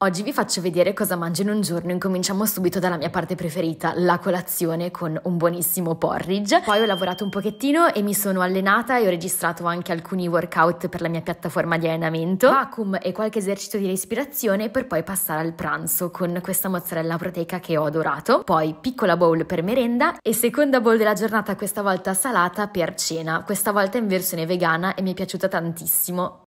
Oggi vi faccio vedere cosa mangio in un giorno, incominciamo subito dalla mia parte preferita, la colazione con un buonissimo porridge. Poi ho lavorato un pochettino e mi sono allenata e ho registrato anche alcuni workout per la mia piattaforma di allenamento, vacuum e qualche esercizio di respirazione per poi passare al pranzo con questa mozzarella proteica che ho adorato, poi piccola bowl per merenda e seconda bowl della giornata questa volta salata per cena, questa volta in versione vegana e mi è piaciuta tantissimo.